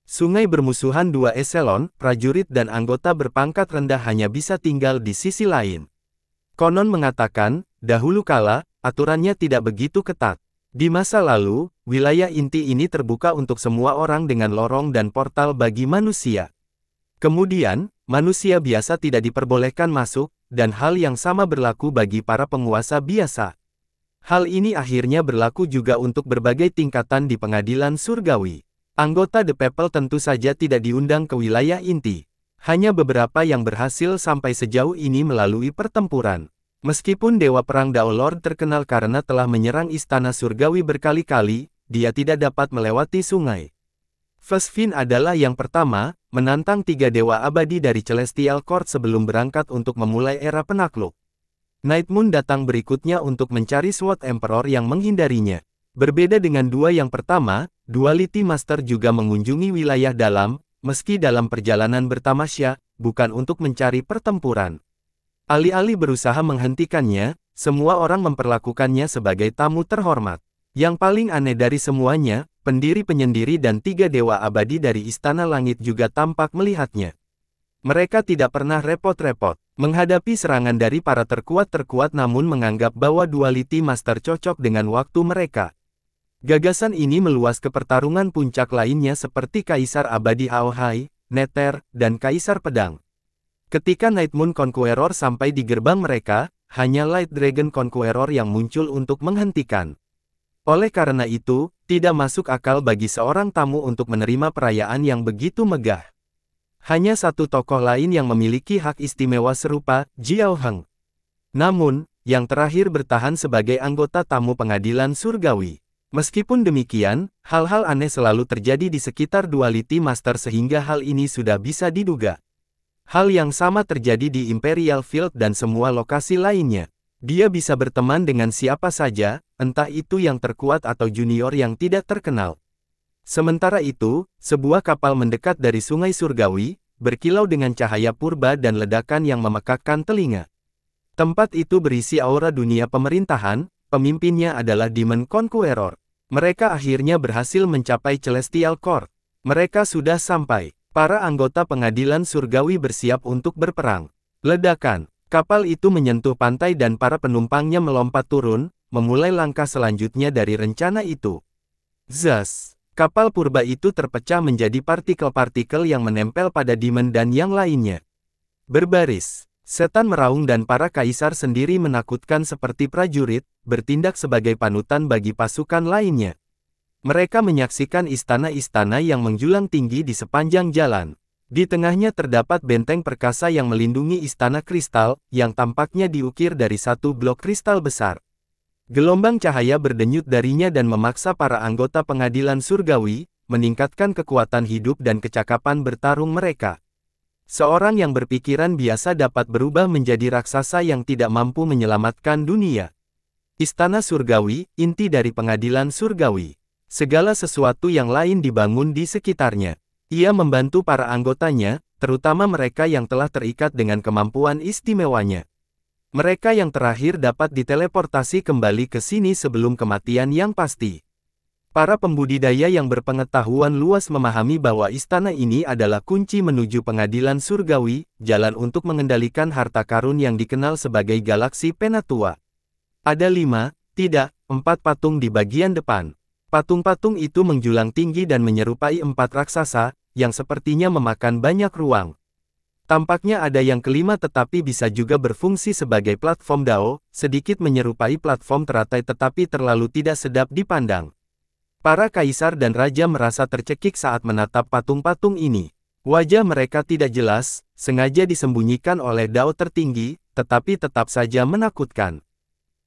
[SPEAKER 1] Sungai bermusuhan dua eselon, prajurit dan anggota berpangkat rendah hanya bisa tinggal di sisi lain. Konon mengatakan, dahulu kala, aturannya tidak begitu ketat. Di masa lalu, wilayah inti ini terbuka untuk semua orang dengan lorong dan portal bagi manusia. Kemudian, manusia biasa tidak diperbolehkan masuk, dan hal yang sama berlaku bagi para penguasa biasa. Hal ini akhirnya berlaku juga untuk berbagai tingkatan di pengadilan surgawi. Anggota The People tentu saja tidak diundang ke wilayah inti. Hanya beberapa yang berhasil sampai sejauh ini melalui pertempuran. Meskipun Dewa Perang Daolor terkenal karena telah menyerang istana surgawi berkali-kali, dia tidak dapat melewati sungai. Vesfin adalah yang pertama, menantang tiga dewa abadi dari Celestial Court sebelum berangkat untuk memulai era penakluk. Night Moon datang berikutnya untuk mencari Sword Emperor yang menghindarinya. Berbeda dengan dua yang pertama, Duality Master juga mengunjungi wilayah dalam, meski dalam perjalanan bertamasya, bukan untuk mencari pertempuran. Alih-alih berusaha menghentikannya, semua orang memperlakukannya sebagai tamu terhormat. Yang paling aneh dari semuanya, pendiri penyendiri dan tiga dewa abadi dari Istana Langit juga tampak melihatnya. Mereka tidak pernah repot-repot menghadapi serangan dari para terkuat-terkuat namun menganggap bahwa duality master cocok dengan waktu mereka. Gagasan ini meluas ke pertarungan puncak lainnya seperti Kaisar Abadi Aohai, Neter, dan Kaisar Pedang. Ketika Night Moon Conqueror sampai di gerbang mereka, hanya Light Dragon Conqueror yang muncul untuk menghentikan. Oleh karena itu, tidak masuk akal bagi seorang tamu untuk menerima perayaan yang begitu megah. Hanya satu tokoh lain yang memiliki hak istimewa serupa, Jiao Heng. Namun, yang terakhir bertahan sebagai anggota tamu pengadilan surgawi. Meskipun demikian, hal-hal aneh selalu terjadi di sekitar duality master sehingga hal ini sudah bisa diduga. Hal yang sama terjadi di Imperial Field dan semua lokasi lainnya. Dia bisa berteman dengan siapa saja, entah itu yang terkuat atau junior yang tidak terkenal. Sementara itu, sebuah kapal mendekat dari Sungai Surgawi, berkilau dengan cahaya purba dan ledakan yang memekakkan telinga. Tempat itu berisi aura dunia pemerintahan, pemimpinnya adalah Demon Conqueror. Mereka akhirnya berhasil mencapai Celestial Court. Mereka sudah sampai. Para anggota pengadilan surgawi bersiap untuk berperang. Ledakan, kapal itu menyentuh pantai dan para penumpangnya melompat turun, memulai langkah selanjutnya dari rencana itu. Zas, kapal purba itu terpecah menjadi partikel-partikel yang menempel pada Demon dan yang lainnya. Berbaris, setan meraung dan para kaisar sendiri menakutkan seperti prajurit, bertindak sebagai panutan bagi pasukan lainnya. Mereka menyaksikan istana-istana yang menjulang tinggi di sepanjang jalan. Di tengahnya terdapat benteng perkasa yang melindungi istana kristal, yang tampaknya diukir dari satu blok kristal besar. Gelombang cahaya berdenyut darinya dan memaksa para anggota pengadilan surgawi, meningkatkan kekuatan hidup dan kecakapan bertarung mereka. Seorang yang berpikiran biasa dapat berubah menjadi raksasa yang tidak mampu menyelamatkan dunia. Istana Surgawi, inti dari pengadilan surgawi. Segala sesuatu yang lain dibangun di sekitarnya. Ia membantu para anggotanya, terutama mereka yang telah terikat dengan kemampuan istimewanya. Mereka yang terakhir dapat diteleportasi kembali ke sini sebelum kematian yang pasti. Para pembudidaya yang berpengetahuan luas memahami bahwa istana ini adalah kunci menuju pengadilan surgawi, jalan untuk mengendalikan harta karun yang dikenal sebagai galaksi Penatua. Ada lima, tidak, empat patung di bagian depan. Patung-patung itu menjulang tinggi dan menyerupai empat raksasa, yang sepertinya memakan banyak ruang. Tampaknya ada yang kelima tetapi bisa juga berfungsi sebagai platform DAO, sedikit menyerupai platform teratai tetapi terlalu tidak sedap dipandang. Para kaisar dan raja merasa tercekik saat menatap patung-patung ini. Wajah mereka tidak jelas, sengaja disembunyikan oleh DAO tertinggi, tetapi tetap saja menakutkan.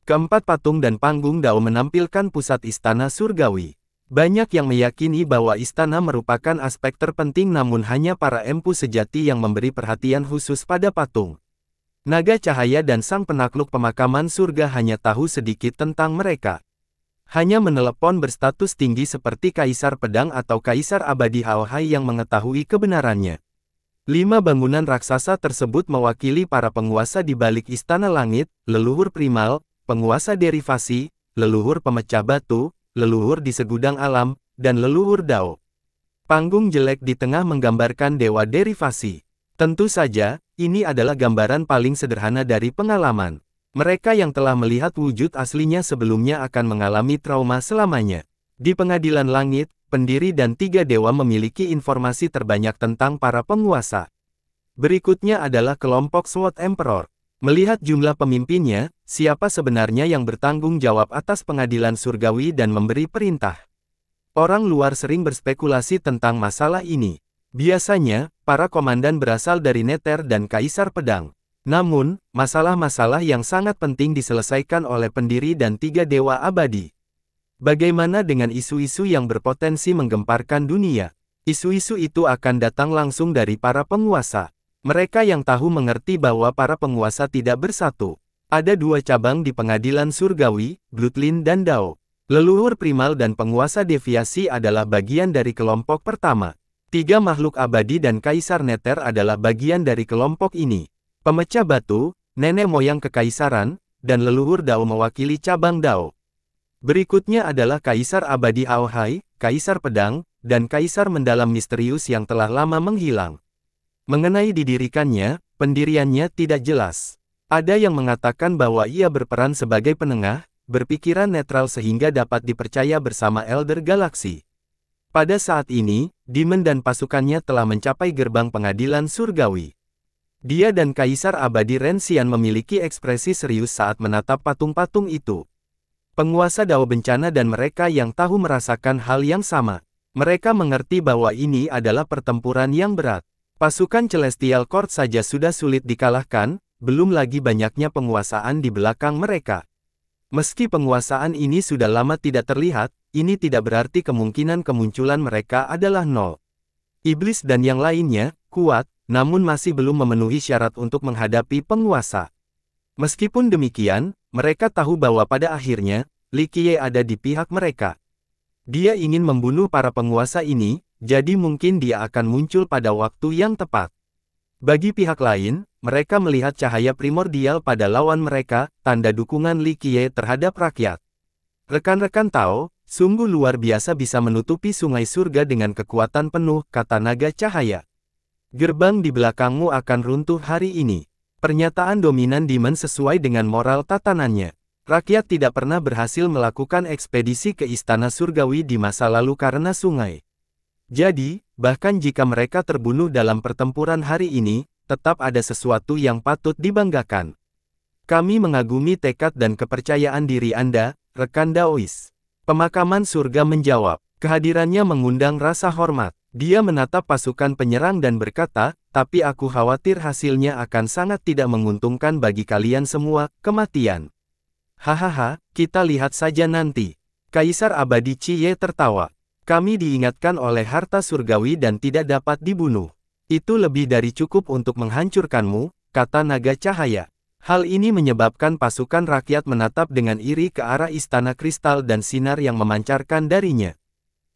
[SPEAKER 1] Keempat patung dan panggung Dao menampilkan pusat istana surgawi. Banyak yang meyakini bahwa istana merupakan aspek terpenting namun hanya para empu sejati yang memberi perhatian khusus pada patung. Naga cahaya dan sang penakluk pemakaman surga hanya tahu sedikit tentang mereka. Hanya menelepon berstatus tinggi seperti Kaisar Pedang atau Kaisar Abadi Haohai yang mengetahui kebenarannya. Lima bangunan raksasa tersebut mewakili para penguasa di balik Istana Langit, leluhur primal, penguasa derivasi, leluhur pemecah batu, leluhur di segudang alam, dan leluhur dao. Panggung jelek di tengah menggambarkan dewa derivasi. Tentu saja, ini adalah gambaran paling sederhana dari pengalaman. Mereka yang telah melihat wujud aslinya sebelumnya akan mengalami trauma selamanya. Di pengadilan langit, pendiri dan tiga dewa memiliki informasi terbanyak tentang para penguasa. Berikutnya adalah kelompok SWOT Emperor. Melihat jumlah pemimpinnya, siapa sebenarnya yang bertanggung jawab atas pengadilan surgawi dan memberi perintah. Orang luar sering berspekulasi tentang masalah ini. Biasanya, para komandan berasal dari Neter dan Kaisar Pedang. Namun, masalah-masalah yang sangat penting diselesaikan oleh pendiri dan tiga dewa abadi. Bagaimana dengan isu-isu yang berpotensi menggemparkan dunia? Isu-isu itu akan datang langsung dari para penguasa. Mereka yang tahu mengerti bahwa para penguasa tidak bersatu. Ada dua cabang di pengadilan surgawi, Glutlin dan Dao. Leluhur primal dan penguasa deviasi adalah bagian dari kelompok pertama. Tiga makhluk abadi dan Kaisar Neter adalah bagian dari kelompok ini. Pemecah batu, nenek moyang kekaisaran, dan leluhur Dao mewakili cabang Dao. Berikutnya adalah Kaisar Abadi Aohai, Kaisar Pedang, dan Kaisar Mendalam Misterius yang telah lama menghilang. Mengenai didirikannya, pendiriannya tidak jelas. Ada yang mengatakan bahwa ia berperan sebagai penengah, berpikiran netral sehingga dapat dipercaya bersama Elder Galaxy. Pada saat ini, Demon dan pasukannya telah mencapai gerbang pengadilan surgawi. Dia dan Kaisar Abadi Rensian memiliki ekspresi serius saat menatap patung-patung itu. Penguasa Dao Bencana dan mereka yang tahu merasakan hal yang sama. Mereka mengerti bahwa ini adalah pertempuran yang berat. Pasukan Celestial Court saja sudah sulit dikalahkan, belum lagi banyaknya penguasaan di belakang mereka. Meski penguasaan ini sudah lama tidak terlihat, ini tidak berarti kemungkinan kemunculan mereka adalah nol. Iblis dan yang lainnya, kuat, namun masih belum memenuhi syarat untuk menghadapi penguasa. Meskipun demikian, mereka tahu bahwa pada akhirnya, Li Qiye ada di pihak mereka. Dia ingin membunuh para penguasa ini, jadi mungkin dia akan muncul pada waktu yang tepat. Bagi pihak lain, mereka melihat cahaya primordial pada lawan mereka, tanda dukungan Li Qiye terhadap rakyat. Rekan-rekan tahu, sungguh luar biasa bisa menutupi sungai surga dengan kekuatan penuh, kata naga cahaya. Gerbang di belakangmu akan runtuh hari ini. Pernyataan dominan Demon sesuai dengan moral tatanannya. Rakyat tidak pernah berhasil melakukan ekspedisi ke Istana Surgawi di masa lalu karena sungai. Jadi, Bahkan jika mereka terbunuh dalam pertempuran hari ini, tetap ada sesuatu yang patut dibanggakan. Kami mengagumi tekad dan kepercayaan diri Anda, rekan Daois. Pemakaman surga menjawab, kehadirannya mengundang rasa hormat. Dia menatap pasukan penyerang dan berkata, tapi aku khawatir hasilnya akan sangat tidak menguntungkan bagi kalian semua, kematian. Hahaha, kita lihat saja nanti. Kaisar Abadi Ciye tertawa. Kami diingatkan oleh harta surgawi dan tidak dapat dibunuh. Itu lebih dari cukup untuk menghancurkanmu, kata naga cahaya. Hal ini menyebabkan pasukan rakyat menatap dengan iri ke arah istana kristal dan sinar yang memancarkan darinya.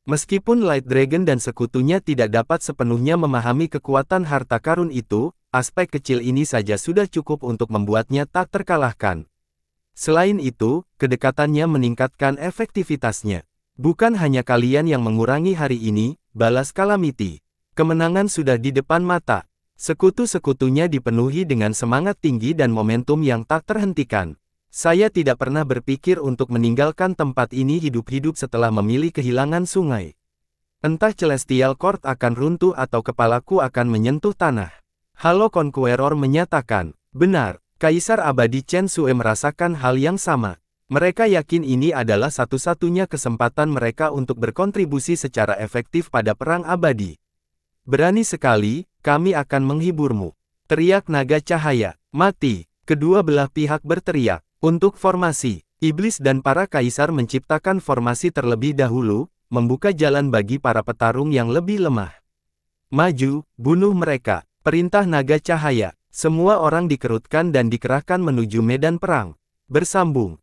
[SPEAKER 1] Meskipun Light Dragon dan sekutunya tidak dapat sepenuhnya memahami kekuatan harta karun itu, aspek kecil ini saja sudah cukup untuk membuatnya tak terkalahkan. Selain itu, kedekatannya meningkatkan efektivitasnya. Bukan hanya kalian yang mengurangi hari ini, balas Kalamiti. Kemenangan sudah di depan mata. Sekutu-sekutunya dipenuhi dengan semangat tinggi dan momentum yang tak terhentikan. Saya tidak pernah berpikir untuk meninggalkan tempat ini hidup-hidup setelah memilih kehilangan sungai. Entah Celestial Court akan runtuh atau kepalaku akan menyentuh tanah. Halo Conqueror menyatakan, benar, Kaisar Abadi Chen Sue merasakan hal yang sama. Mereka yakin ini adalah satu-satunya kesempatan mereka untuk berkontribusi secara efektif pada perang abadi. Berani sekali, kami akan menghiburmu. Teriak naga cahaya, mati. Kedua belah pihak berteriak. Untuk formasi, iblis dan para kaisar menciptakan formasi terlebih dahulu, membuka jalan bagi para petarung yang lebih lemah. Maju, bunuh mereka. Perintah naga cahaya. Semua orang dikerutkan dan dikerahkan menuju medan perang. Bersambung.